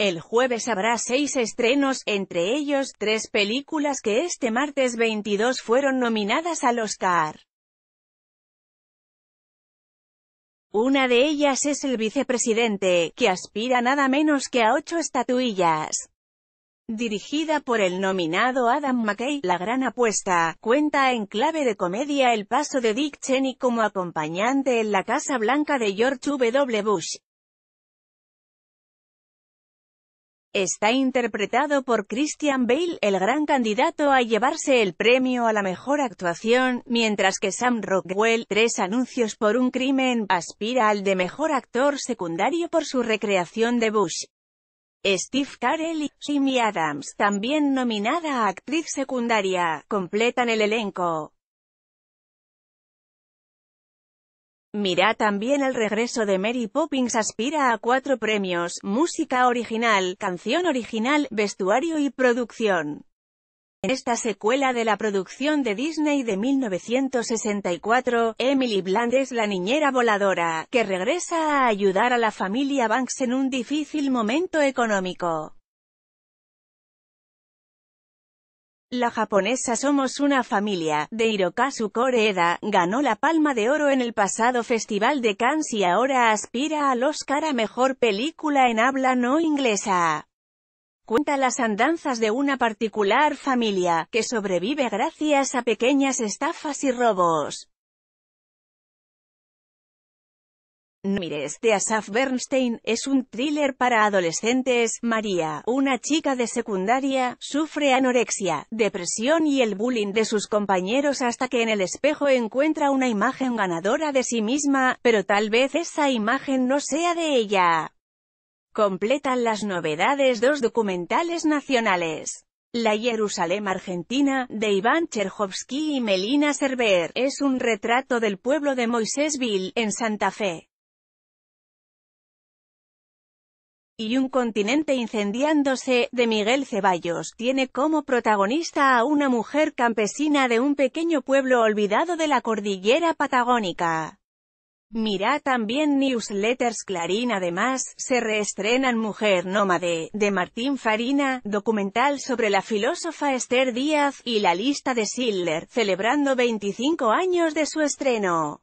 El jueves habrá seis estrenos, entre ellos, tres películas que este martes 22 fueron nominadas al Oscar. Una de ellas es el vicepresidente, que aspira nada menos que a ocho estatuillas. Dirigida por el nominado Adam McKay, La Gran Apuesta, cuenta en clave de comedia el paso de Dick Cheney como acompañante en la Casa Blanca de George W. Bush. Está interpretado por Christian Bale, el gran candidato a llevarse el premio a la mejor actuación, mientras que Sam Rockwell, tres anuncios por un crimen, aspira al de mejor actor secundario por su recreación de Bush. Steve Carell y Jimmy Adams, también nominada a actriz secundaria, completan el elenco. Mira también El regreso de Mary Poppins aspira a cuatro premios, música original, canción original, vestuario y producción. En esta secuela de la producción de Disney de 1964, Emily Bland es la niñera voladora, que regresa a ayudar a la familia Banks en un difícil momento económico. La japonesa Somos una familia, de Hirokazu Koreeda, ganó la Palma de Oro en el pasado Festival de Cannes y ahora aspira al Oscar a Mejor Película en Habla No Inglesa. Cuenta las andanzas de una particular familia, que sobrevive gracias a pequeñas estafas y robos. No mires de este Asaf Bernstein es un thriller para adolescentes. María, una chica de secundaria, sufre anorexia, depresión y el bullying de sus compañeros hasta que en el espejo encuentra una imagen ganadora de sí misma, pero tal vez esa imagen no sea de ella. Completan las novedades dos documentales nacionales. La Jerusalén argentina, de Iván Cherhovsky y Melina Server, es un retrato del pueblo de Moisésville, en Santa Fe. y un continente incendiándose, de Miguel Ceballos, tiene como protagonista a una mujer campesina de un pequeño pueblo olvidado de la cordillera patagónica. Mira también Newsletters Clarín además, se reestrenan Mujer Nómade, de Martín Farina, documental sobre la filósofa Esther Díaz, y La lista de Schiller, celebrando 25 años de su estreno.